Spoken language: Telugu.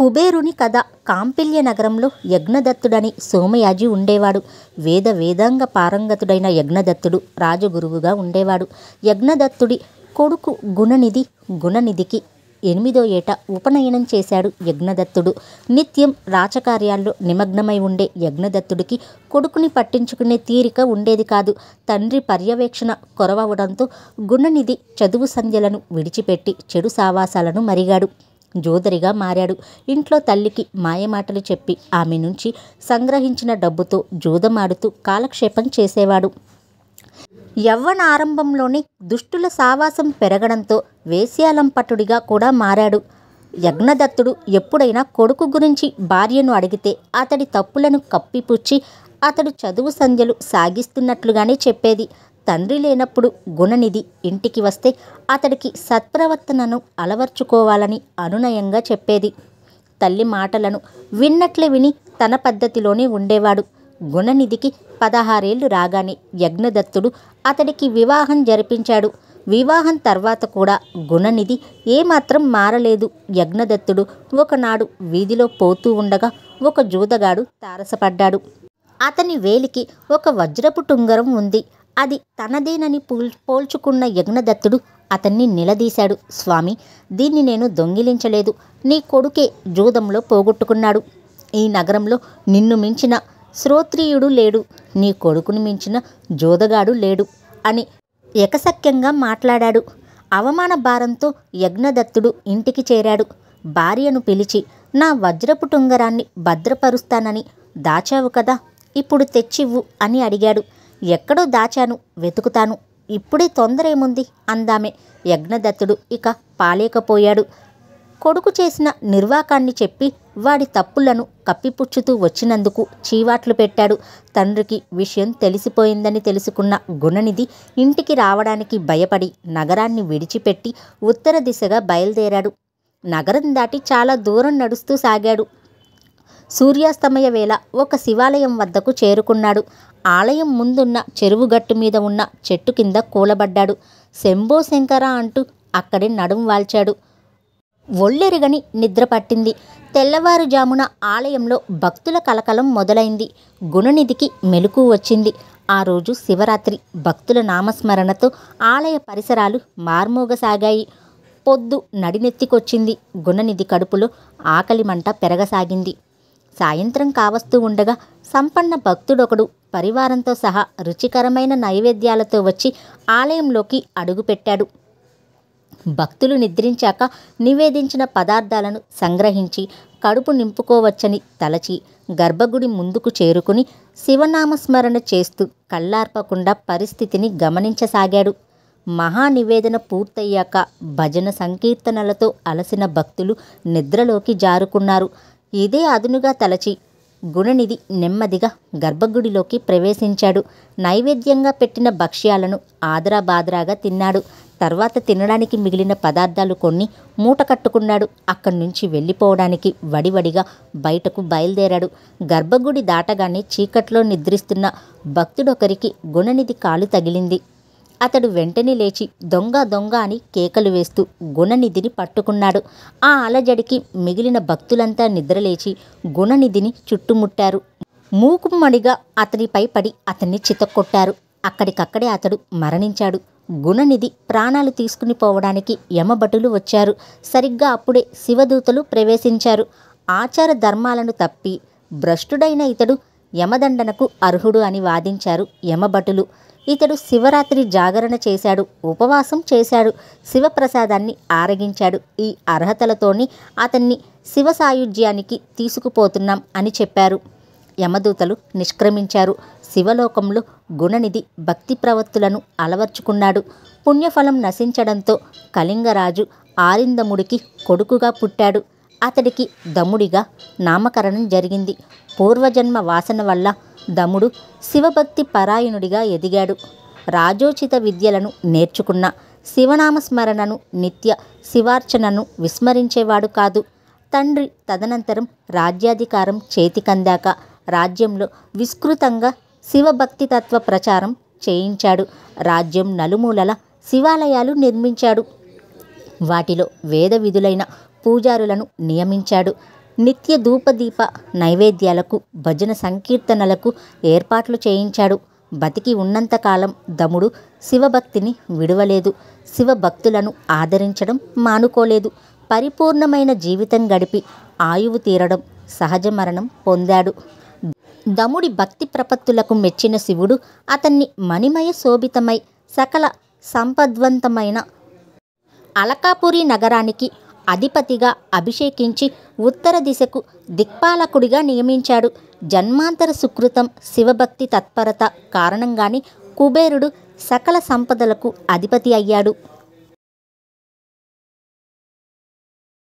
కుబేరుని కథ కాంపిల్య నగరంలో యజ్ఞదత్తుడని సోమయాజి ఉండేవాడు వేద వేదాంగ పారంగతుడైన యజ్ఞదత్తుడు రాజగురువుగా ఉండేవాడు యజ్ఞదత్తుడి కొడుకు గుణనిధి గుణనిధికి ఎనిమిదో ఏట ఉపనయనం చేశాడు యజ్ఞదత్తుడు నిత్యం రాచకార్యాల్లో నిమగ్నమై ఉండే యజ్ఞదత్తుడికి కొడుకుని పట్టించుకునే తీరిక ఉండేది కాదు తండ్రి పర్యవేక్షణ కొరవవడంతో గుణనిధి చదువు సంధ్యలను విడిచిపెట్టి చెడు సావాసాలను మరిగాడు జోదరిగా మారాడు ఇంట్లో తల్లికి మాయమాటలు చెప్పి ఆమె నుంచి సంగ్రహించిన డబ్బుతో జూదమాడుతూ కాలక్షేపం చేసేవాడు యవ్వన ఆరంభంలోనే దుష్టుల సావాసం పెరగడంతో వేశ్యాలంపటుడిగా కూడా మారాడు యజ్ఞదత్తుడు ఎప్పుడైనా కొడుకు గురించి భార్యను అడిగితే అతడి తప్పులను కప్పిపుచ్చి అతడు చదువు సంధ్యలు సాగిస్తున్నట్లుగానే చెప్పేది తండ్రి లేనప్పుడు గుణనిధి ఇంటికి వస్తే అతడికి సత్ప్రవర్తనను అలవర్చుకోవాలని అనునయంగా చెప్పేది తల్లి మాటలను విన్నట్లే విని తన పద్ధతిలోనే ఉండేవాడు గుణనిధికి పదహారేళ్లు రాగానే యజ్ఞదత్తుడు అతడికి వివాహం జరిపించాడు వివాహం తర్వాత కూడా గుణనిధి ఏమాత్రం మారలేదు యజ్ఞదత్తుడు ఒకనాడు వీధిలో పోతూ ఉండగా ఒక జూదగాడు తారసపడ్డాడు అతని వేలికి ఒక వజ్రపు టుంగరం ఉంది అది తనదేనని పోల్ పోల్చుకున్న యజ్ఞదత్తుడు అతన్ని నిలదీశాడు స్వామి దీన్ని నేను దొంగిలించలేదు నీ కొడుకే జూదంలో పోగొట్టుకున్నాడు ఈ నగరంలో నిన్ను మించిన శ్రోత్రియుడు లేడు నీ కొడుకును మించిన జోదగాడు లేడు అని ఎకసక్యంగా మాట్లాడాడు అవమాన భారంతో యజ్ఞదత్తుడు ఇంటికి చేరాడు భార్యను పిలిచి నా వజ్రపు టుంగరాన్ని భద్రపరుస్తానని దాచావు కదా ఇప్పుడు తెచ్చివ్వు అని అడిగాడు ఎక్కడో దాచాను వెతుకుతాను ఇప్పుడే తొందర ఏముంది అందామే యజ్ఞదత్తుడు ఇక పాలేకపోయాడు కొడుకు చేసిన నిర్వాకాన్ని చెప్పి వాడి తప్పులను కప్పిపుచ్చుతూ వచ్చినందుకు చీవాట్లు పెట్టాడు తండ్రికి విషయం తెలిసిపోయిందని తెలుసుకున్న గుణనిధి ఇంటికి రావడానికి భయపడి నగరాన్ని విడిచిపెట్టి ఉత్తర దిశగా బయలుదేరాడు నగరం దాటి చాలా దూరం నడుస్తూ సాగాడు సూర్యాస్తమయ వేళ ఒక శివాలయం వద్దకు చేరుకున్నాడు ఆలయం ముందున్న చెరువు గట్టు మీద ఉన్న చెట్టు కింద కూలబడ్డాడు శంభో శంకర అంటూ అక్కడే నడుం వాల్చాడు ఒళ్ళెరుగని నిద్ర పట్టింది తెల్లవారుజామున ఆలయంలో భక్తుల కలకలం మొదలైంది గుణనిధికి మెలకు వచ్చింది ఆ రోజు శివరాత్రి భక్తుల నామస్మరణతో ఆలయ పరిసరాలు మార్మోగసాగాయి పొద్దు నడినెత్తికొచ్చింది గుణనిధి కడుపులో ఆకలి మంట పెరగసాగింది సాయంత్రం కావస్తూ ఉండగా సంపన్న భక్తుడొకడు పరివారంతో సహా రుచికరమైన నైవేద్యాలతో వచ్చి ఆలయంలోకి అడుగుపెట్టాడు భక్తులు నిద్రించాక నివేదించిన పదార్థాలను సంగ్రహించి కడుపు నింపుకోవచ్చని తలచి గర్భగుడి ముందుకు చేరుకుని శివనామస్మరణ చేస్తూ కళ్ళార్పకుండా పరిస్థితిని గమనించసాగాడు మహానివేదన పూర్తయ్యాక భజన సంకీర్తనలతో అలసిన భక్తులు నిద్రలోకి జారుకున్నారు ఇదే అదునుగా తలచి గుణనిధి నెమ్మదిగా గర్భగుడిలోకి ప్రవేశించాడు నైవేద్యంగా పెట్టిన భక్ష్యాలను ఆదరాబాదరాగా తిన్నాడు తర్వాత తినడానికి మిగిలిన పదార్థాలు కొన్ని మూట కట్టుకున్నాడు అక్కడి నుంచి వెళ్ళిపోవడానికి వడివడిగా బయటకు బయలుదేరాడు గర్భగుడి దాటగానే చీకట్లో నిద్రిస్తున్న భక్తుడొకరికి గుణనిధి కాలు తగిలింది అతడు వెంటనే లేచి దొంగ దొంగ అని కేకలు వేస్తూ గుణనిధిని పట్టుకున్నాడు ఆ అలజడికి మిగిలిన భక్తులంతా నిద్రలేచి గుణనిధిని చుట్టుముట్టారు మూకుమ్మడిగా అతనిపై పడి అతన్ని చితక్కొట్టారు అక్కడికక్కడే అతడు మరణించాడు గుణనిధి ప్రాణాలు తీసుకుని పోవడానికి యమభటులు వచ్చారు సరిగ్గా అప్పుడే శివదూతలు ప్రవేశించారు ఆచార ధర్మాలను తప్పి భ్రష్టుడైన ఇతడు యమదండనకు అర్హుడు అని వాదించారు యమభటులు ఇతడు శివరాత్రి జాగరణ చేశాడు ఉపవాసం చేశాడు శివప్రసాదాన్ని ఆరగించాడు ఈ అర్హతలతోని అతన్ని శివసాయుజ్యానికి తీసుకుపోతున్నాం అని చెప్పారు యమదూతలు నిష్క్రమించారు శివలోకంలో గుణనిధి భక్తి ప్రవత్తులను అలవర్చుకున్నాడు పుణ్యఫలం నశించడంతో కళింగరాజు ఆరిందముడికి కొడుకుగా పుట్టాడు అతడికి దముడిగా నామకరణం జరిగింది పూర్వజన్మ వాసన వల్ల దముడు శివభక్తి పరాయణుడిగా ఎదిగాడు రాజోచిత విద్యలను నేర్చుకున్న శివనామస్మరణను నిత్య శివార్చనను విస్మరించేవాడు కాదు తండ్రి తదనంతరం రాజ్యాధికారం చేతికందాక రాజ్యంలో విస్తృతంగా శివభక్తి తత్వ ప్రచారం చేయించాడు రాజ్యం నలుమూలల శివాలయాలు నిర్మించాడు వాటిలో వేద విధులైన పూజారులను నియమించాడు నిత్య ధూపదీప నైవేద్యాలకు భజన సంకీర్తనలకు ఏర్పాట్లు చేయించాడు బతికి ఉన్నంతకాలం దముడు శివభక్తిని విడవలేదు శివభక్తులను ఆదరించడం మానుకోలేదు పరిపూర్ణమైన జీవితం గడిపి ఆయువు తీరడం సహజ మరణం పొందాడు దముడి భక్తి ప్రపత్తులకు మెచ్చిన శివుడు అతన్ని మణిమయ శోభితమై సకల సంపద్వంతమైన అలకాపురి నగరానికి అధిపతిగా అభిషేకించి ఉత్తర దిశకు దిక్పాలకుడిగా నియమించాడు జన్మాంతర సుకృతం శివభక్తి తత్పరత కారణంగానే కుబేరుడు సకల సంపదలకు అధిపతి అయ్యాడు